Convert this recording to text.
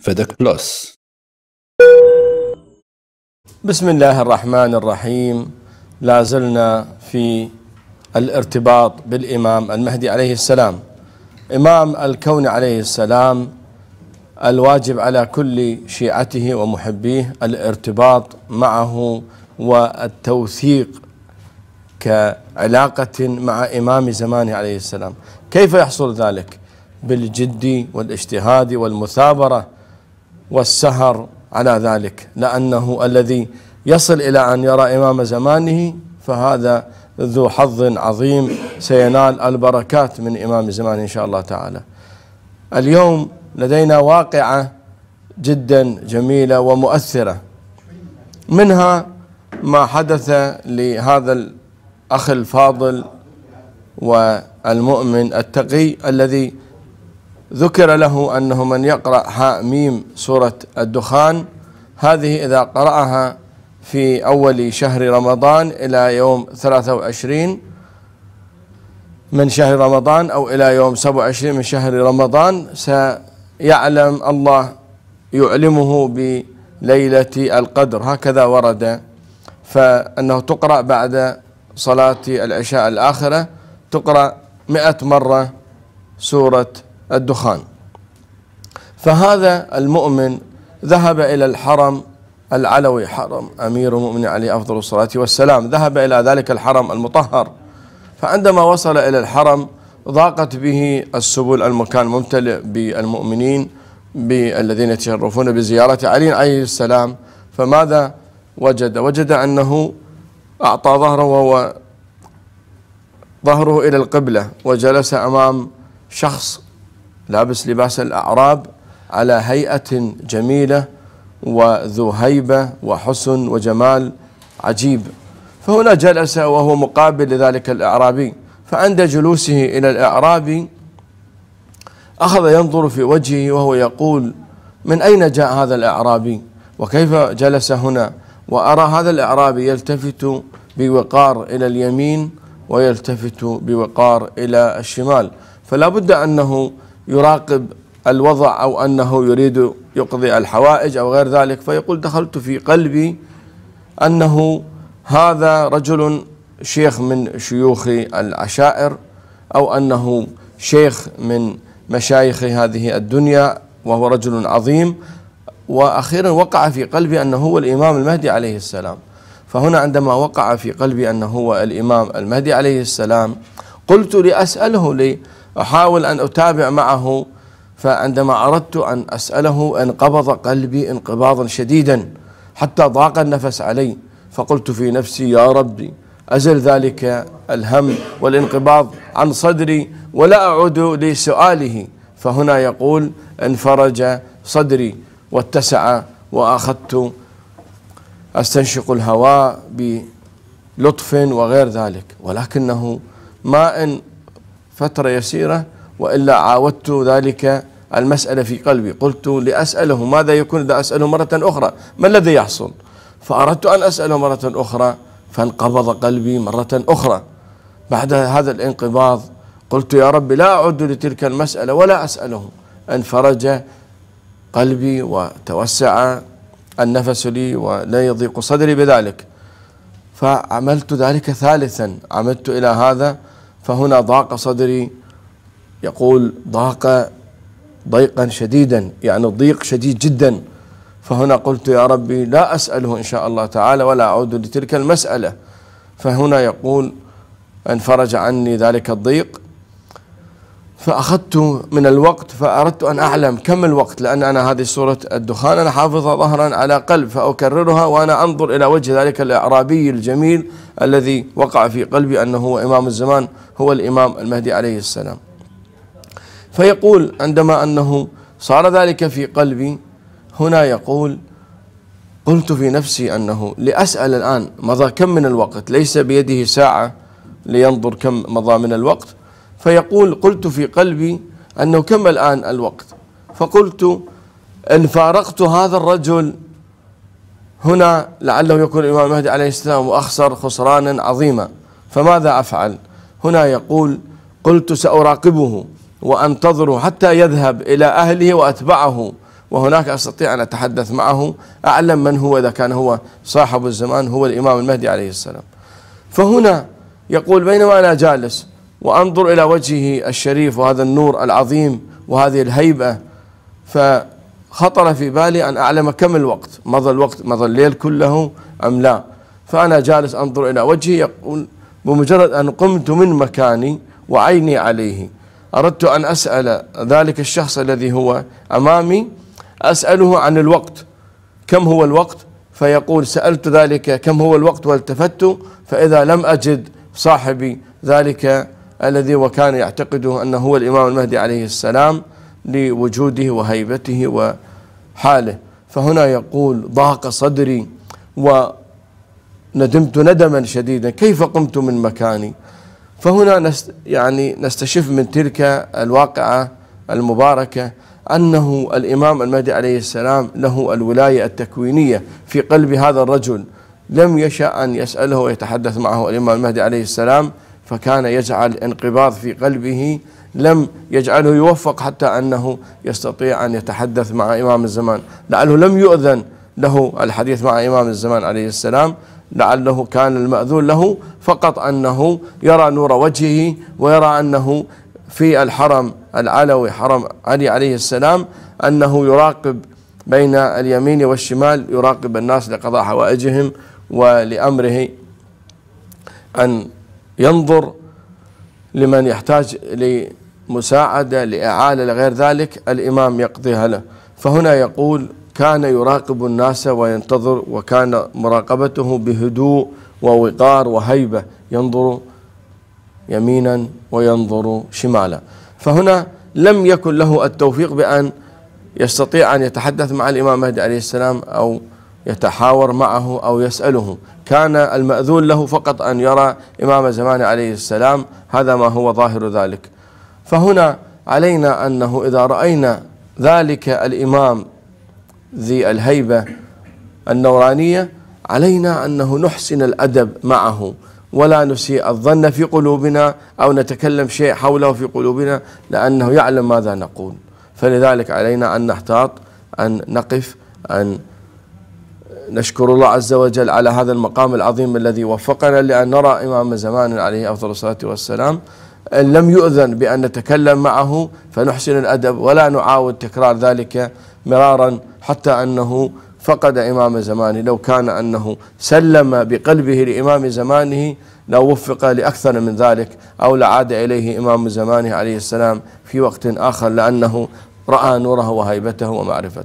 فدك بلس بسم الله الرحمن الرحيم لا زلنا في الارتباط بالإمام المهدي عليه السلام إمام الكون عليه السلام الواجب على كل شيعته ومحبيه الارتباط معه والتوثيق كعلاقة مع إمام زمانه عليه السلام كيف يحصل ذلك؟ بالجد والاجتهاد والمثابرة والسهر على ذلك لأنه الذي يصل إلى أن يرى إمام زمانه فهذا ذو حظ عظيم سينال البركات من إمام زمانه إن شاء الله تعالى اليوم لدينا واقعة جدا جميلة ومؤثرة منها ما حدث لهذا الأخ الفاضل والمؤمن التقي الذي ذكر له أنه من يقرأ حاء ميم سورة الدخان هذه إذا قرأها في أول شهر رمضان إلى يوم 23 من شهر رمضان أو إلى يوم 27 من شهر رمضان سيعلم الله يعلمه بليلة القدر هكذا ورد فأنه تقرأ بعد صلاة العشاء الآخرة تقرأ مئة مرة سورة الدخان فهذا المؤمن ذهب إلى الحرم العلوي حرم أمير المؤمنين عليه أفضل الصلاة والسلام ذهب إلى ذلك الحرم المطهر فعندما وصل إلى الحرم ضاقت به السبل المكان ممتلئ بالمؤمنين بالذين يتشرفون بزيارة علي عليه السلام فماذا وجد وجد أنه أعطى ظهره وهو ظهره إلى القبلة وجلس أمام شخص لابس لباس الأعراب على هيئة جميلة وذو هيبة وحسن وجمال عجيب فهنا جلس وهو مقابل لذلك الأعرابي فعند جلوسه إلى الأعرابي أخذ ينظر في وجهه وهو يقول من أين جاء هذا الأعرابي وكيف جلس هنا وأرى هذا الأعرابي يلتفت بوقار إلى اليمين ويلتفت بوقار إلى الشمال فلا بد أنه يراقب الوضع أو أنه يريد يقضي الحوائج أو غير ذلك فيقول دخلت في قلبي أنه هذا رجل شيخ من شيوخ العشائر أو أنه شيخ من مشايخ هذه الدنيا وهو رجل عظيم واخيرا وقع في قلبي انه هو الامام المهدي عليه السلام فهنا عندما وقع في قلبي انه هو الامام المهدي عليه السلام قلت لاساله لي أحاول أن أتابع معه فعندما أردت أن أسأله انقبض قلبي انقباضا شديدا حتى ضاق النفس علي فقلت في نفسي يا ربي أزل ذلك الهم والانقباض عن صدري ولا أعود لسؤاله فهنا يقول انفرج صدري واتسع وأخذت أستنشق الهواء بلطف وغير ذلك ولكنه ما إن فترة يسيرة وإلا عاودت ذلك المسألة في قلبي قلت لأسأله ماذا يكون إذا أسأله مرة أخرى ما الذي يحصل فأردت أن أسأله مرة أخرى فانقبض قلبي مرة أخرى بعد هذا الانقباض قلت يا رب لا أعد لتلك المسألة ولا أسأله انفرج قلبي وتوسع النفس لي ولا يضيق صدري بذلك فعملت ذلك ثالثا عمدت إلى هذا فهنا ضاق صدري يقول ضاق ضيقا شديدا يعني الضيق شديد جدا فهنا قلت يا ربي لا أسأله إن شاء الله تعالى ولا أعود لتلك المسألة فهنا يقول انفرج عني ذلك الضيق فأخذت من الوقت فأردت أن أعلم كم الوقت لأن أنا هذه سورة الدخان أنا حافظها ظهرا على قلب فأكررها وأنا أنظر إلى وجه ذلك الأعرابي الجميل الذي وقع في قلبي أنه هو إمام الزمان هو الإمام المهدي عليه السلام فيقول عندما أنه صار ذلك في قلبي هنا يقول قلت في نفسي أنه لأسأل الآن مضى كم من الوقت ليس بيده ساعة لينظر كم مضى من الوقت فيقول قلت في قلبي أنه كم الآن الوقت فقلت إن فارقت هذا الرجل هنا لعله يكون الإمام المهدي عليه السلام وأخسر خسرانا عظيما فماذا أفعل هنا يقول قلت سأراقبه وأنتظره حتى يذهب إلى أهله وأتبعه وهناك أستطيع أن أتحدث معه أعلم من هو إذا كان هو صاحب الزمان هو الإمام المهدي عليه السلام فهنا يقول بينما أنا جالس وانظر الى وجهه الشريف وهذا النور العظيم وهذه الهيبه فخطر في بالي ان اعلم كم الوقت مضى الوقت مضى الليل كله ام لا فانا جالس انظر الى وجهه يقول بمجرد ان قمت من مكاني وعيني عليه اردت ان اسال ذلك الشخص الذي هو امامي اساله عن الوقت كم هو الوقت فيقول سالت ذلك كم هو الوقت والتفت فاذا لم اجد صاحبي ذلك الذي وكان يعتقده أنه هو الإمام المهدي عليه السلام لوجوده وهيبته وحاله فهنا يقول ضاق صدري وندمت ندما شديدا كيف قمت من مكاني فهنا نست يعني نستشف من تلك الواقعة المباركة أنه الإمام المهدي عليه السلام له الولاية التكوينية في قلب هذا الرجل لم يشأ أن يسأله ويتحدث معه الإمام المهدي عليه السلام فكان يجعل انقباض في قلبه لم يجعله يوفق حتى أنه يستطيع أن يتحدث مع إمام الزمان لعله لم يؤذن له الحديث مع إمام الزمان عليه السلام لعله كان المأذون له فقط أنه يرى نور وجهه ويرى أنه في الحرم العلوي حرم علي عليه السلام أنه يراقب بين اليمين والشمال يراقب الناس لقضاء حوائجهم ولأمره أن ينظر لمن يحتاج لمساعدة لإعالة لغير ذلك الإمام يقضيها له فهنا يقول كان يراقب الناس وينتظر وكان مراقبته بهدوء ووقار وهيبة ينظر يمينا وينظر شمالا فهنا لم يكن له التوفيق بأن يستطيع أن يتحدث مع الإمام مهدي عليه السلام أو يتحاور معه أو يسأله كان المأذون له فقط أن يرى إمام زمان عليه السلام هذا ما هو ظاهر ذلك فهنا علينا أنه إذا رأينا ذلك الإمام ذي الهيبة النورانية علينا أنه نحسن الأدب معه ولا نسيء الظن في قلوبنا أو نتكلم شيء حوله في قلوبنا لأنه يعلم ماذا نقول فلذلك علينا أن نحتاط أن نقف أن نشكر الله عز وجل على هذا المقام العظيم الذي وفقنا لأن نرى إمام زمان عليه أفضل الصلاة والسلام إن لم يؤذن بأن نتكلم معه فنحسن الأدب ولا نعاود تكرار ذلك مرارا حتى أنه فقد إمام زمانه لو كان أنه سلم بقلبه لإمام زمانه لوفق وفق لأكثر من ذلك أو لعاد إليه إمام زمانه عليه السلام في وقت آخر لأنه رأى نوره وهيبته ومعرفته